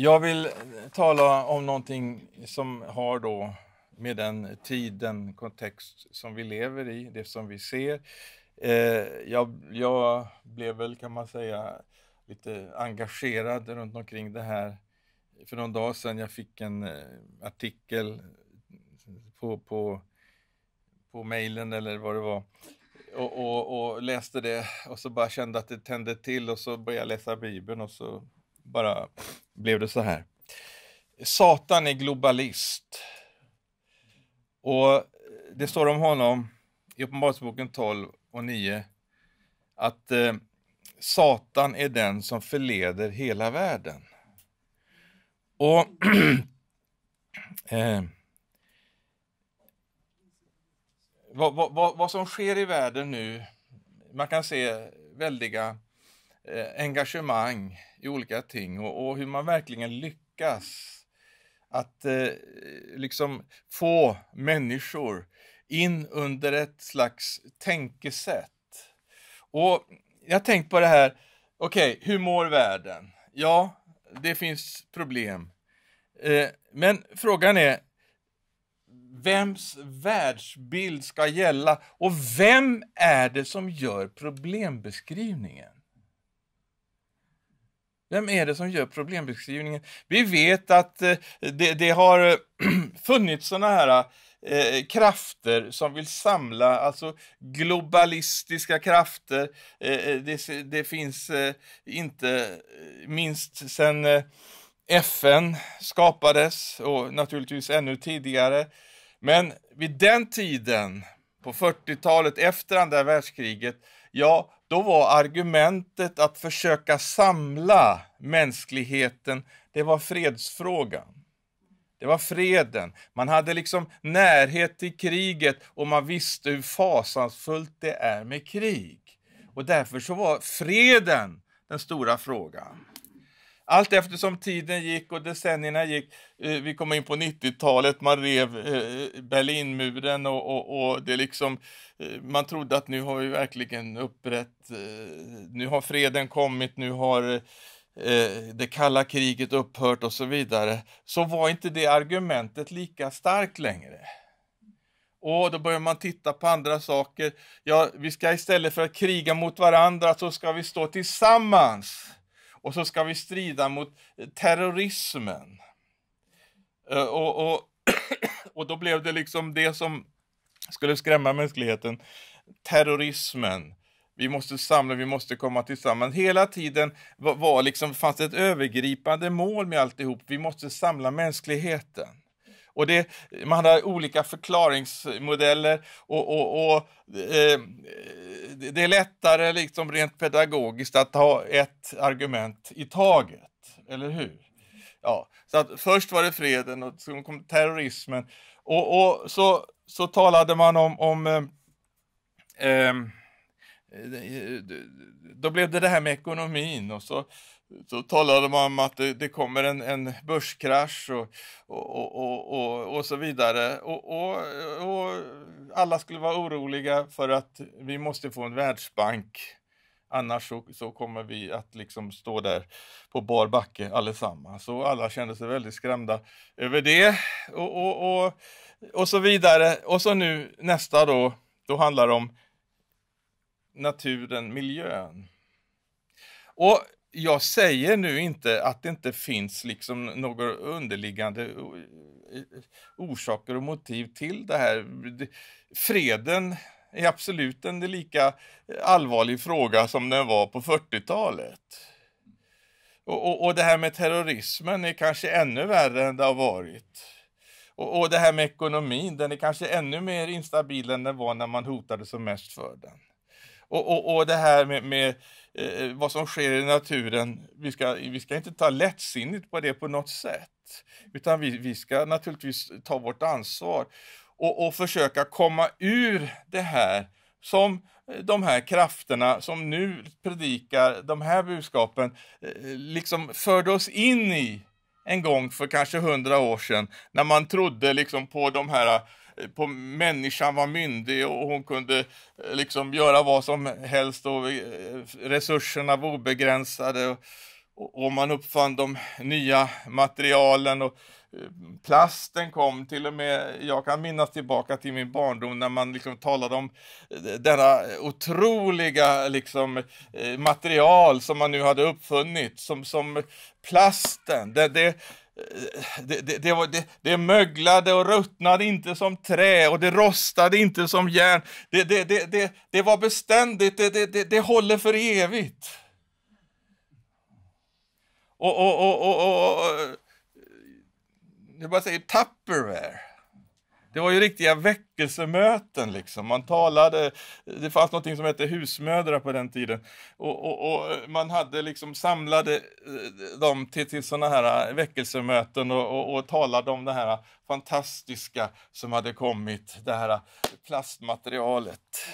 Jag vill tala om någonting som har då med den tid, den kontext som vi lever i, det som vi ser. Eh, jag, jag blev väl, kan man säga, lite engagerad runt omkring det här för någon dag sedan. Jag fick en eh, artikel på, på, på mejlen eller vad det var och, och, och läste det och så bara kände att det tände till och så började jag läsa Bibeln och så bara blev det så här. Satan är globalist. Och det står om honom i Uppenbarelseboken 12 och 9 att eh, Satan är den som förleder hela världen. Och eh, vad, vad, vad, som sker i världen nu, man kan se väldiga eh, engagemang i olika ting och, och hur man verkligen lyckas att eh, liksom få människor in under ett slags tänkesätt. Och jag tänkt på det här, okej, okay, hur mår världen? Ja, det finns problem. Eh, men frågan är, vems världsbild ska gälla och vem är det som gör problembeskrivningen? Vem är det som gör problembeskrivningen? Vi vet att eh, det, det har eh, funnits sådana här Eh, krafter som vill samla, alltså globalistiska krafter. Eh, eh det, det, finns eh, inte minst sedan FN skapades och naturligtvis ännu tidigare. Men vid den tiden, på 40-talet efter andra världskriget, ja, då var argumentet att försöka samla mänskligheten, det var fredsfrågan. Det var freden. Man hade liksom närhet till kriget och man visste hur fasansfullt det är med krig. Och därför så var freden den stora frågan allt eftersom tiden gick och decennierna gick, eh, vi kom in på 90-talet, man rev eh, eh, Berlinmuren och, och, och, det liksom, man trodde att nu har vi verkligen upprätt, nu har freden kommit, nu har det kalla kriget upphört och så vidare, så var inte det argumentet lika starkt längre. Och då börjar man titta på andra saker. Ja, vi ska istället för att kriga mot varandra så ska vi stå tillsammans och så ska vi strida mot terrorismen. Eh, och, och, och då blev det liksom det som skulle skrämma mänskligheten, terrorismen. Vi måste samla, vi måste komma tillsammans. Hela tiden var, var liksom, fanns det ett övergripande mål med alltihop. Vi måste samla mänskligheten. Och det, man har olika förklaringsmodeller och, och, och eh, det är lättare liksom rent pedagogiskt att ta ett argument i taget, eller hur? Ja, så att först var det freden och sen kom terrorismen och, och så, så talade man om, om eh, eh, eh då blev det det här med ekonomin och så så talade man om att det, det kommer en, en börskrasch och, och, och, och, och så vidare. Och, och, och, alla skulle vara oroliga för att vi måste få en världsbank. Annars så, så kommer vi att liksom stå där på bar backe allesammans. Och alla kände sig väldigt skrämda över det och, och, och, och så vidare. Och så nu nästa då, då handlar det om naturen, miljön. Och jag säger nu inte att det inte finns liksom några underliggande orsaker och motiv till det här. Freden är absolut en lika allvarlig fråga som den var på 40-talet. Och, och, och, det här med terrorismen är kanske ännu värre än det har varit. Och, och det här med ekonomin, den är kanske ännu mer instabil än den var när man hotade som mest för den. Och, och, och det här med, med eh, vad som sker i naturen, vi ska, vi ska inte ta lättsinnigt på det på något sätt. Utan vi, vi ska naturligtvis ta vårt ansvar och, och försöka komma ur det här som eh, de här krafterna som nu predikar de här budskapen eh, liksom förde oss in i en gång för kanske hundra år sedan när man trodde liksom på de här på människan var myndig och hon kunde eh, liksom göra vad som helst och eh, resurserna var obegränsade. Och, och man uppfann de nya materialen och eh, plasten kom till och med, jag kan minnas tillbaka till min barndom när man liksom talade om denna otroliga liksom material som man nu hade uppfunnit som, som plasten. Det, det det, det, var, det, det möglade och ruttnade inte som trä och det rostade inte som järn. Det, det, det, det, det var beständigt, det, det, det, det håller för evigt. Och, och, och, och, och jag bara säger Tupperware. Det var ju riktiga väckelsemöten. Liksom. Man talade, det fanns något som hette husmödrar på den tiden. Och, och, och Man hade liksom samlade eh, dem till, till sådana här eh, väckelsemöten och, och, talade om det här fantastiska som hade kommit, det här plastmaterialet.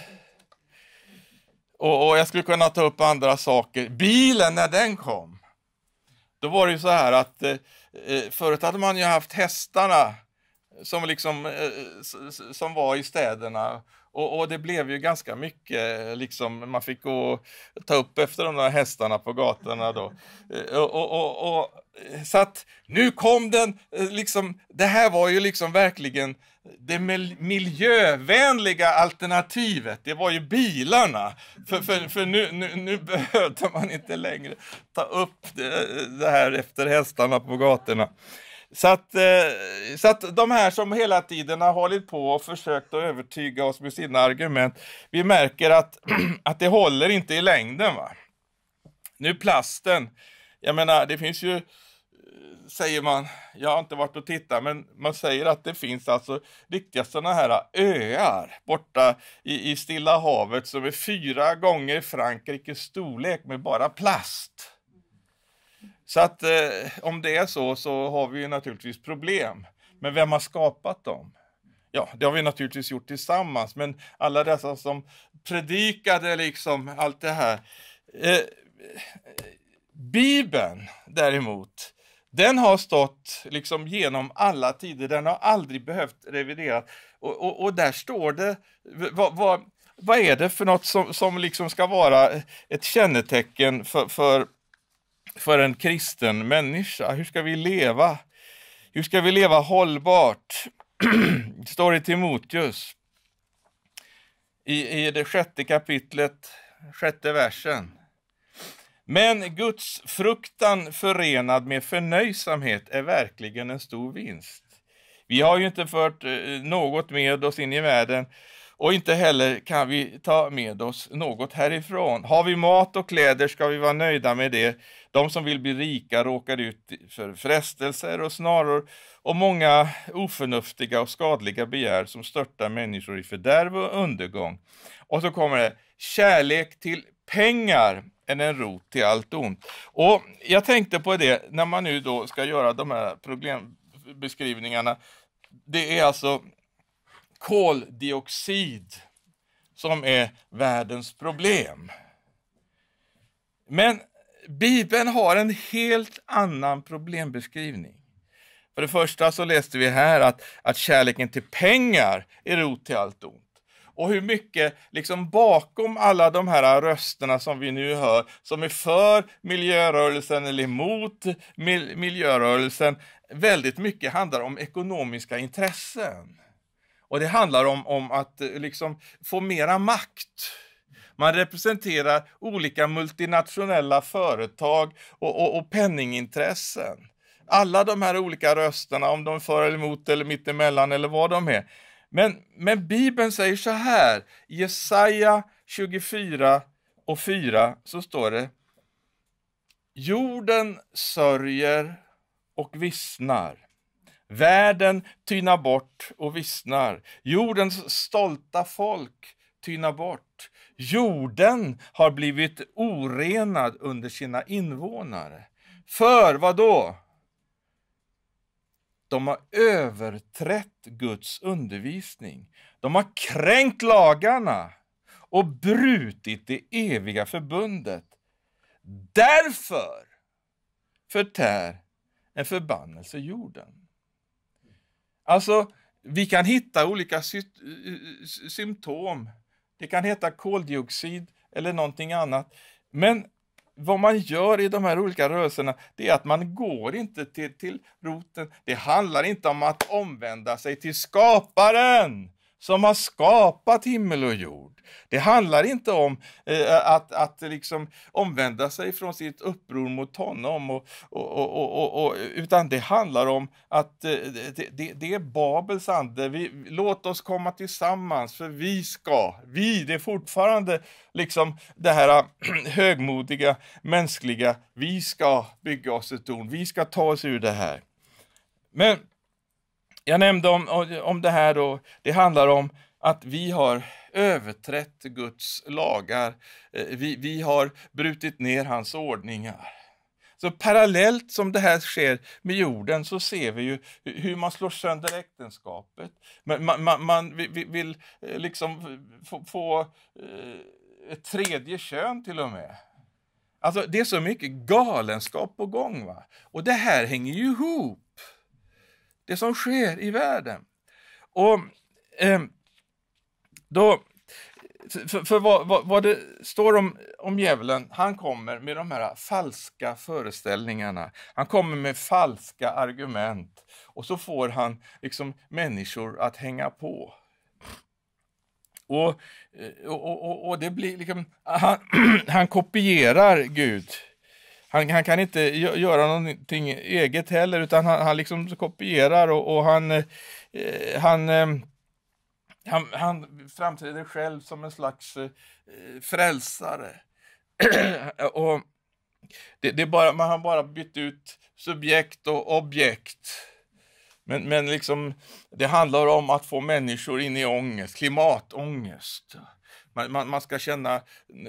Och, Jag skulle kunna ta upp andra saker. Bilen, när den kom, då var det ju så här att eh, eh förut hade man ju haft hästarna som, liksom, eh, som var i städerna. Och, och, det blev ju ganska mycket, eh, liksom, man fick gå, och ta upp efter de där hästarna på gatorna då. Eh, och, och, och, så att nu kom den, liksom, det här var ju liksom verkligen det miljövänliga alternativet, det var ju bilarna. För, för, för nu, nu, nu behövde man inte längre ta upp det, det här efter hästarna på gatorna. Så att, eh, så att de här som hela tiden har hållit på och försökt att övertyga oss med sina argument, vi märker att, att det håller inte i längden. va. Nu plasten, jag menar det finns ju, eh, säger man, jag har inte varit och tittat, men man säger att det finns alltså riktiga sådana här öar borta i, i Stilla havet som är fyra gånger Frankrikes storlek med bara plast. Så att eh, om det är så, så har vi ju naturligtvis problem. Men vem har skapat dem? Ja, det har vi naturligtvis gjort tillsammans, men alla dessa som predikade liksom allt det här. Eh, Bibeln däremot, den har stått liksom genom alla tider, den har aldrig behövt revideras. Och, och, och där står det, vad, vad, vad, är det för något som, som liksom ska vara ett kännetecken för, för för en kristen människa? Hur ska vi leva? Hur ska vi leva hållbart? står i Timoteus i, i det sjätte kapitlet, sjätte versen. Men Guds fruktan förenad med förnöjsamhet är verkligen en stor vinst. Vi har ju inte fört eh, något med oss in i världen och inte heller kan vi ta med oss något härifrån. Har vi mat och kläder ska vi vara nöjda med det. De som vill bli rika råkar ut för frestelser och snaror och många oförnuftiga och skadliga begär som störtar människor i fördärv och undergång. Och så kommer det, kärlek till pengar än en rot till allt ont. Och jag tänkte på det när man nu då ska göra de här problembeskrivningarna. Det är alltså koldioxid som är världens problem. Men Bibeln har en helt annan problembeskrivning. För det första så läste vi här att, att kärleken till pengar är rot till allt ont. Och hur mycket, liksom bakom alla de här rösterna som vi nu hör, som är för miljörörelsen eller emot miljörörelsen, väldigt mycket handlar om ekonomiska intressen. Och det handlar om, om att eh, liksom få mera makt. Man representerar olika multinationella företag och, och, och penningintressen. Alla de här olika rösterna, om de är för eller emot eller mittemellan eller vad de är. Men, men Bibeln säger så här, Jesaja 24 och 4 så står det Jorden sörjer och vissnar, Världen tynar bort och vissnar. Jordens stolta folk tynar bort. Jorden har blivit orenad under sina invånare. För vad då? De har överträtt Guds undervisning. De har kränkt lagarna och brutit det eviga förbundet. Därför förtär en förbannelse jorden. Alltså, vi kan hitta olika sy eh, eh, symptom. Det kan heta koldioxid eller någonting annat. Men vad man gör i de här olika rörelserna, det är att man går inte till, till roten. Det handlar inte om att omvända sig till skaparen som har skapat himmel och jord. Det handlar inte om eh, att, att liksom omvända sig från sitt uppror mot honom, och, och, och, utan det handlar om att eh, det, det, det, är Babels ande. Vi, låt oss komma tillsammans, för vi ska. Vi, det är fortfarande liksom det här eh, högmodiga, mänskliga. Vi ska bygga oss ett torn, vi ska ta oss ur det här. Men jag nämnde om, om det här då, det handlar om att vi har överträtt Guds lagar. Eh, vi, vi har brutit ner hans ordningar. Så parallellt som det här sker med jorden så ser vi ju hur man slår sönder äktenskapet. Man, man, man vill, vill eh, liksom få, få eh, ett tredje kön till och med. Alltså det är så mycket galenskap på gång. va? Och det här hänger ju ihop det som sker i världen. Och eh, då, för, för vad, vad, vad, det står om, om djävulen, han kommer med de här falska föreställningarna. Han kommer med falska argument och så får han liksom människor att hänga på. Och, eh, och, och, och det blir liksom, han, han kopierar Gud han, han kan inte göra någonting eget heller, utan han, han liksom kopierar och, och han, eh, han eh, han, han framträder själv som en slags eh, frälsare. och det, det, är bara, man har bara bytt ut subjekt och objekt. Men, men liksom, det handlar om att få människor in i ångest, klimatångest man, man, man, ska känna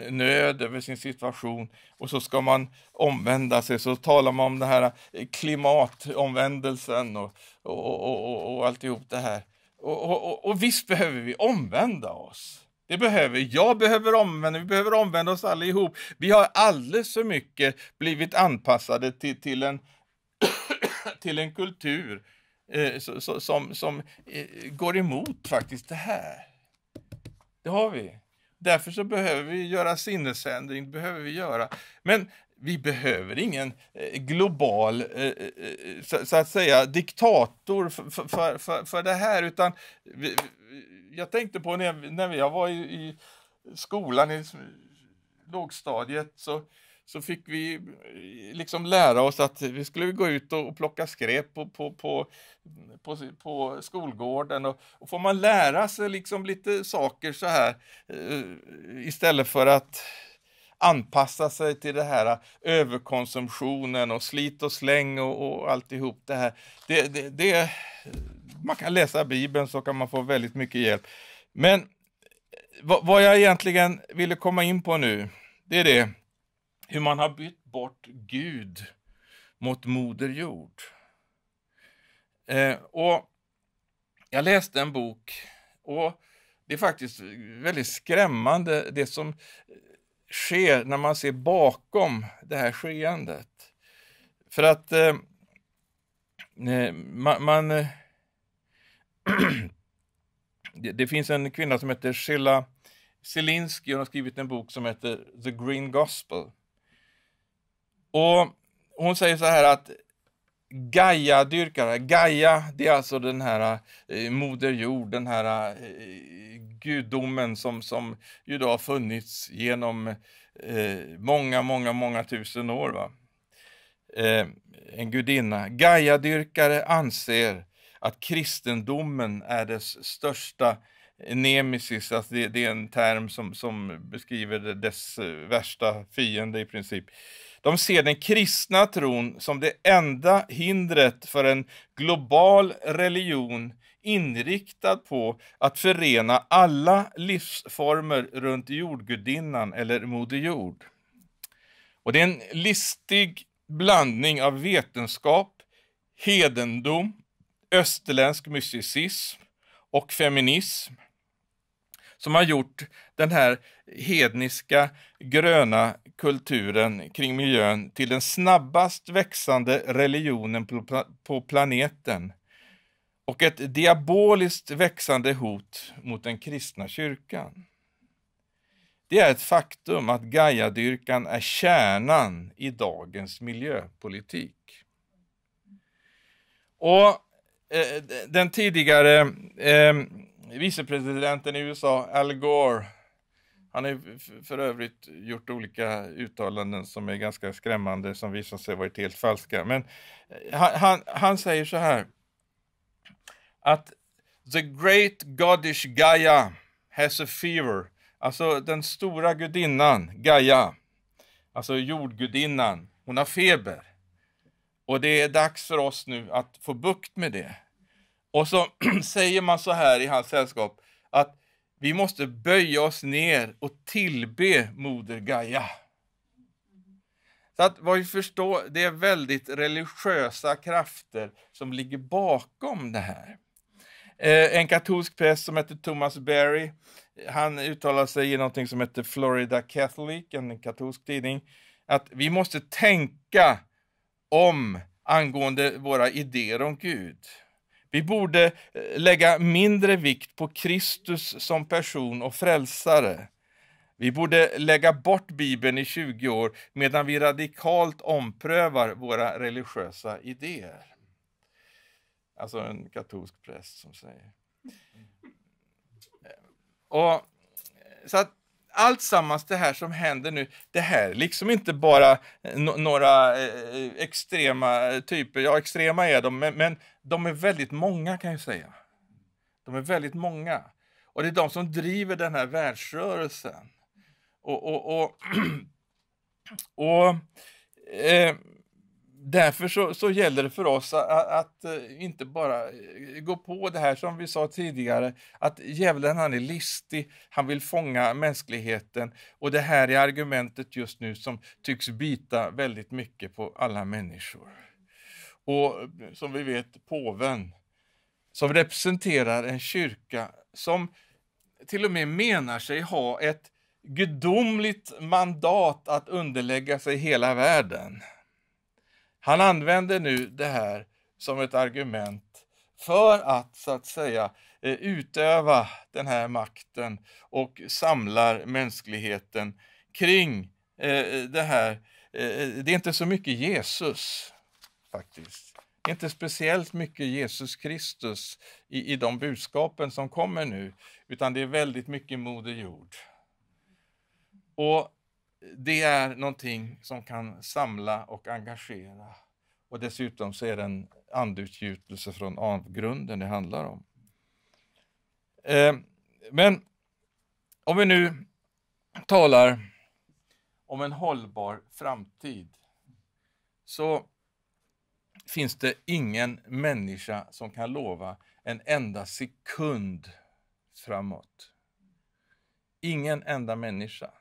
nöd över sin situation och så ska man omvända sig. Så talar man om den här eh, klimatomvändelsen och, och, och, och, och alltihop det här. Och, och, och visst behöver vi omvända oss. Det behöver jag, behöver omvända, vi behöver omvända oss allihop. Vi har alldeles för mycket blivit anpassade till, till, en, till en kultur eh, som, som, som eh, går emot faktiskt det här. Det har vi. Därför så behöver vi göra sinnesändring, behöver vi göra. Men vi behöver ingen eh, global, eh, eh, så att säga, diktator för, för, för, för det här, utan vi, jag tänkte på när, när jag var i, i skolan, i lågstadiet, så så fick vi eh, liksom lära oss att vi skulle gå ut och plocka skräp på, på, på, på, på skolgården. Och, och, får man lära sig liksom lite saker så här eh, istället för att anpassa sig till det här överkonsumtionen och slit och släng och, och alltihop det här. Det, det, det, man kan läsa Bibeln så kan man få väldigt mycket hjälp. Men eh, vad jag egentligen ville komma in på nu, det är det hur man har bytt bort Gud mot Moder Jord. Eh, och jag läste en bok och det är faktiskt väldigt skrämmande det som sker när man ser bakom det här skeendet. För att eh, eh man... man eh, det, det, finns en kvinna som heter Sheila Zelinsky, hon har skrivit en bok som heter The Green Gospel. Och hon säger så här att Gaia-dyrkare, Gaia, det är alltså den här eh, Moder Jord, den här eh, gudomen som, som ju då har funnits genom eh, många, många, många tusen år. Va? Eh, en gudinna. Gaia-dyrkare anser att kristendomen är dess största nemesis, alltså det, det, är en term som, som beskriver dess eh, värsta fiende i princip. De ser den kristna tron som det enda hindret för en global religion inriktad på att förena alla livsformer runt jordgudinnan eller Moder Jord. Och det är en listig blandning av vetenskap, hedendom, österländsk mysticism och feminism som har gjort den här hedniska gröna kulturen kring miljön till den snabbast växande religionen på planeten och ett diaboliskt växande hot mot den kristna kyrkan. Det är ett faktum att Gaiadyrkan är kärnan i dagens miljöpolitik. Och eh, den tidigare eh, vicepresidenten i USA, Al Gore, han har för övrigt gjort olika uttalanden som är ganska skrämmande som visar sig varit helt falska. Men eh, han, han, han säger så här att the great goddess Gaia has a fever. Alltså den stora gudinnan Gaia, alltså jordgudinnan, hon har feber. Och det är dags för oss nu att få bukt med det. Och så säger man så här i hans sällskap att vi måste böja oss ner och tillbe moder Gaia. Så att vad vi förstår, det är väldigt religiösa krafter som ligger bakom det här. Eh, en katolsk präst som heter Thomas Berry, han uttalar sig i någonting som heter Florida Catholic, en katolsk tidning, att vi måste tänka om angående våra idéer om Gud. Vi borde eh, lägga mindre vikt på Kristus som person och frälsare. Vi borde lägga bort Bibeln i 20 år medan vi radikalt omprövar våra religiösa idéer. Alltså en katolsk präst som säger. Och, så att allt sammans det här som händer nu, det här är liksom inte bara eh, några eh, eh extrema eh, typer, ja extrema är de, men, men de är väldigt många kan jag säga. De är väldigt många. Och det är de som driver den här världsrörelsen. Och, och, och, och eh, därför så, så, gäller det för oss att, att, eh, inte bara eh, gå på det här som vi sa tidigare, att djävulen han är listig, han vill fånga mänskligheten och det här är argumentet just nu som tycks bita väldigt mycket på alla människor. Och eh, som vi vet, påven som representerar en kyrka som till och med menar sig ha ett gudomligt mandat att underlägga sig hela världen. Han använder nu det här som ett argument för att så att säga eh, utöva den här makten och samlar mänskligheten kring eh, det här. Eh, det är inte så mycket Jesus faktiskt. inte speciellt mycket Jesus Kristus i, i de budskapen som kommer nu, utan det är väldigt mycket Moder Jord. Och det är någonting som kan samla och engagera. Och dessutom så är det en andeutgjutelse från avgrunden det handlar om. Eh, men om vi nu talar om en hållbar framtid så finns det ingen människa som kan lova en enda sekund framåt. Ingen enda människa.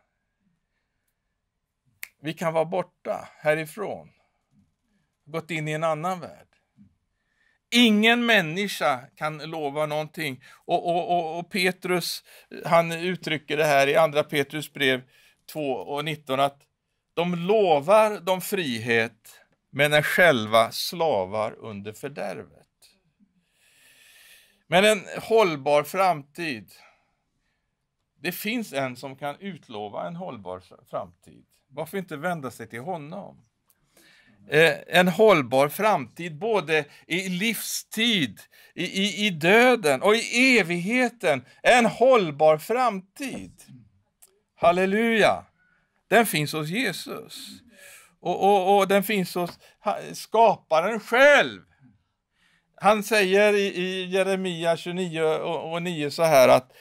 Vi kan vara borta härifrån, gått in i en annan värld. Ingen människa kan lova någonting. Och, och, och, och Petrus han uttrycker det här i Andra Petrus brev 2 och 19 att de lovar dem frihet, men är själva slavar under fördärvet. Men en hållbar framtid, det finns en som kan utlova en hållbar framtid. Varför inte vända sig till honom? Eh, en hållbar framtid både i livstid, i, i, i döden och i evigheten. En hållbar framtid. Halleluja! Den finns hos Jesus. Och, och, och den finns hos skaparen själv. Han säger i, i Jeremia 29 och, och 9 så här att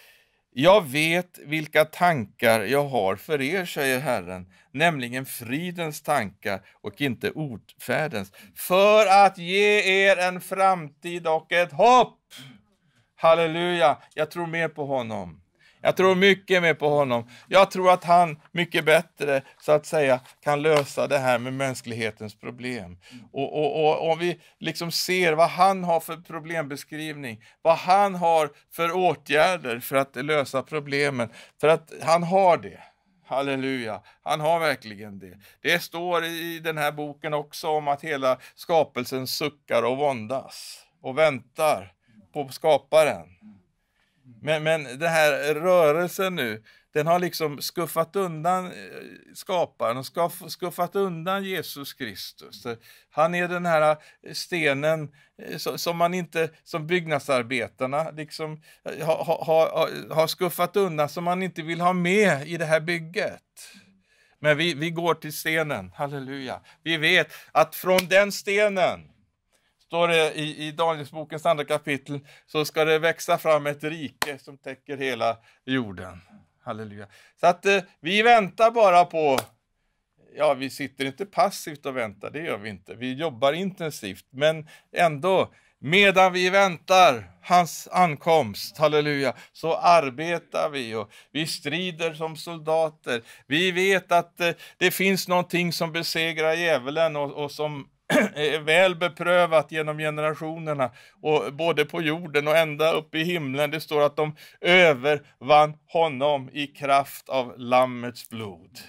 jag vet vilka tankar jag har för er, säger Herren, nämligen fridens tankar och inte ordfärdens, för att ge er en framtid och ett hopp. Halleluja, jag tror mer på honom. Jag tror mycket mer på honom. Jag tror att han mycket bättre så att säga kan lösa det här med mänsklighetens problem. Och, och, och om vi liksom ser vad han har för problembeskrivning, vad han har för åtgärder för att lösa problemen, för att han har det. Halleluja, han har verkligen det. Det står i den här boken också om att hela skapelsen suckar och våndas och väntar på skaparen. Mm. Men, men den här rörelsen nu, den har liksom skuffat undan eh, skaparen och skuffat undan Jesus Kristus. Mm. Han är den här eh, stenen eh, som man inte, som byggnadsarbetarna liksom har, har, har skuffat undan, som man inte vill ha med i det här bygget. Mm. Men vi, vi går till stenen, halleluja. Vi vet att från den stenen står det i, i Danielsbokens andra kapitel, så ska det växa fram ett rike som täcker hela jorden. Halleluja. Så att eh, vi väntar bara på, ja vi sitter inte passivt och väntar, det gör vi inte. Vi jobbar intensivt, men ändå, medan vi väntar hans ankomst, halleluja, så arbetar vi och vi strider som soldater. Vi vet att eh, det finns någonting som besegrar djävulen och, och som väl beprövat genom generationerna, och både på jorden och ända upp i himlen. Det står att de övervann honom i kraft av Lammets blod.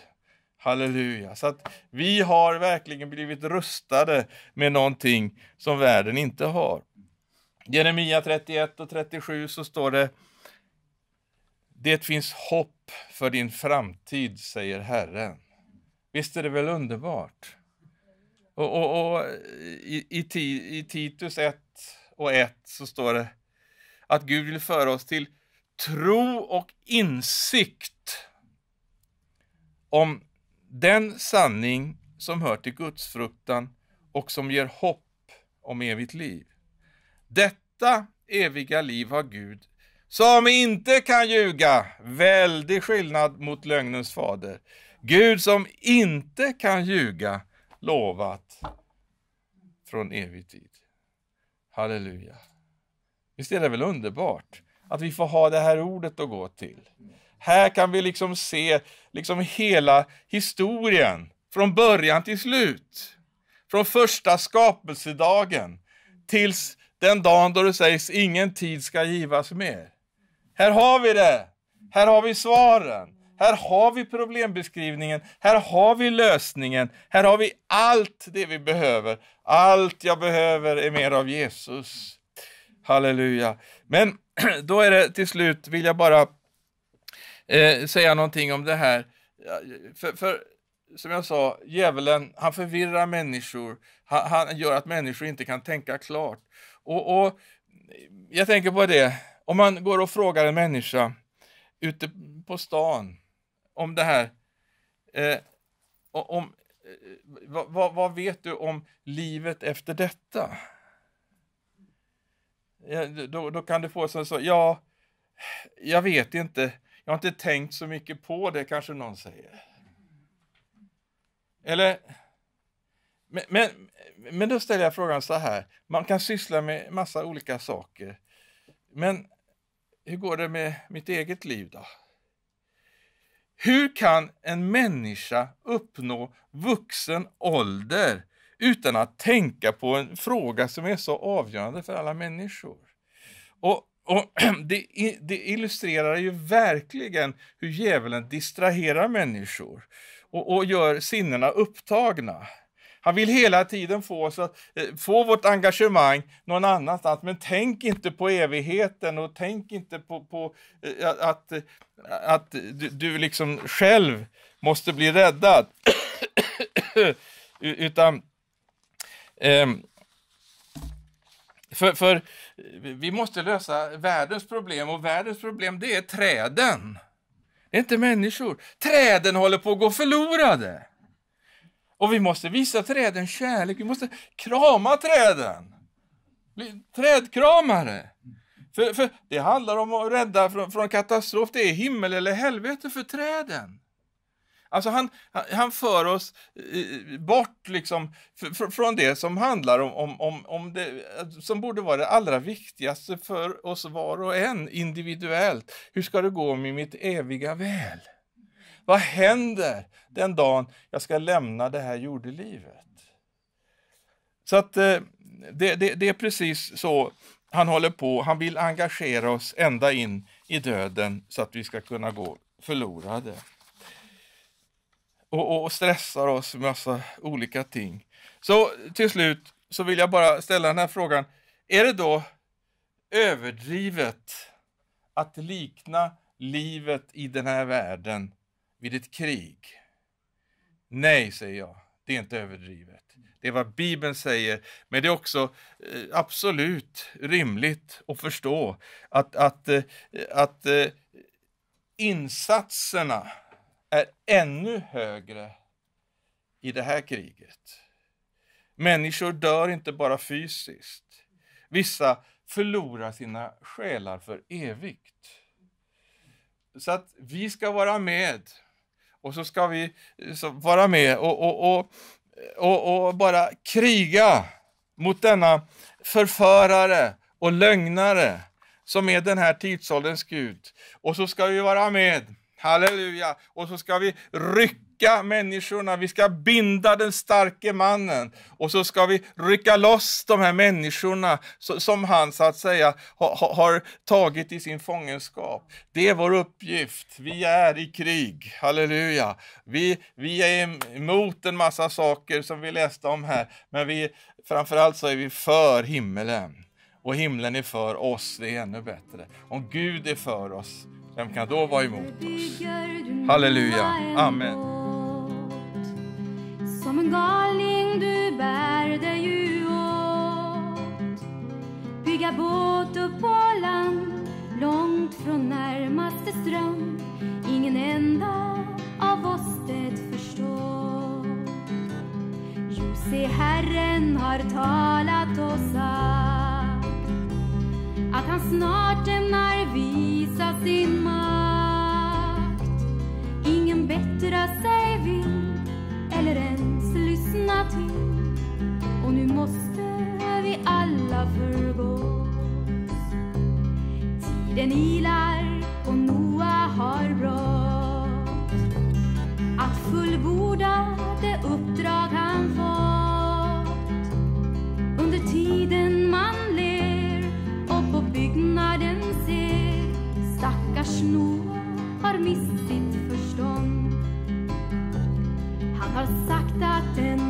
Halleluja! Så att vi har verkligen blivit rustade med någonting som världen inte har. Jeremia 31 och 37 så står det Det finns hopp för din framtid, säger Herren. Visst är det väl underbart? Och, och, och i, i, i, Titus 1 och 1 så står det att Gud vill föra oss till tro och insikt om den sanning som hör till Guds fruktan och som ger hopp om evigt liv. Detta eviga liv har Gud, som inte kan ljuga, väldig skillnad mot lögnens fader. Gud som inte kan ljuga, lovat från evig tid. Halleluja. Visst är det väl underbart att vi får ha det här ordet att gå till? Här kan vi liksom se liksom hela historien från början till slut. Från första skapelsedagen tills den dagen då det sägs ingen tid ska givas mer. Här har vi det. Här har vi svaren. Här har vi problembeskrivningen, här har vi lösningen, här har vi allt det vi behöver. Allt jag behöver är mer av Jesus. Halleluja. Men då är det till slut, vill jag bara eh, säga någonting om det här. För, för, som jag sa, djävulen, han förvirrar människor. Han, han gör att människor inte kan tänka klart. Och, och, Jag tänker på det, om man går och frågar en människa ute på stan, om det här. Eh, om, eh, vad, vad, vad, vet du om livet efter detta? Ja, då, då, kan du få så, så ja, jag vet inte. Jag har inte tänkt så mycket på det, kanske någon säger. Eller? Men, men, men då ställer jag frågan så här. Man kan syssla med massa olika saker. Men hur går det med mitt eget liv då? Hur kan en människa uppnå vuxen ålder utan att tänka på en fråga som är så avgörande för alla människor? Och, och det, det, illustrerar ju verkligen hur djävulen distraherar människor och, och gör sinnena upptagna. Han vill hela tiden få, oss att eh, få vårt engagemang någon annanstans, men tänk inte på evigheten och tänk inte på, på eh, att, att du, du liksom själv måste bli räddad. Utan... Um, för, för, vi måste lösa världens problem och världens problem det är träden. Det är inte människor. Träden håller på att gå förlorade. Och vi måste visa träden kärlek, vi måste krama träden. Bli trädkramare. För, för, det handlar om att rädda från, från, katastrof, det är himmel eller helvete för träden. Alltså han, han, för oss eh, bort liksom från det som handlar om, om, om, om det som borde vara det allra viktigaste för oss var och en individuellt. Hur ska det gå med mitt eviga väl? Vad händer den dagen jag ska lämna det här jordelivet? Så att eh, det, det, det är precis så han håller på. Han vill engagera oss ända in i döden så att vi ska kunna gå förlorade. Och, och, stressar oss med massa olika ting. Så till slut så vill jag bara ställa den här frågan. Är det då överdrivet att likna livet i den här världen vid ett krig? Nej, säger jag. Det är inte överdrivet. Det är vad Bibeln säger, men det är också eh, absolut rimligt att förstå att, att, eh, att eh, insatserna är ännu högre i det här kriget. Människor dör inte bara fysiskt. Vissa förlorar sina själar för evigt. Så att vi ska vara med och så ska vi eh, så vara med och, och, och, och, och bara kriga mot denna förförare och lögnare som är den här tidsålderns Gud. Och så ska vi vara med, halleluja, och så ska vi rycka stärka människorna, vi ska binda den starke mannen och så ska vi rycka loss de här människorna som han så att säga har, har tagit i sin fångenskap. Det är vår uppgift. Vi är i krig, halleluja. Vi, vi är emot en massa saker som vi läste om här, men vi, framförallt så är vi för himmelen och himlen är för oss, det är ännu bättre. Om Gud är för oss, vem kan då vara emot oss? Halleluja, Amen. Som en galning du bär dig ju åt Bygga båt upp på land Långt från närmaste ström Ingen enda av oss det förstår Jo, se Herren har talat och sagt Att han snart ämnar visa sin makt Ingen bättra sig vill eller ens lyssna till och nu måste vi alla förgås. Tiden ilar och Noa har brått att fullborda det uppdrag han har sagt att den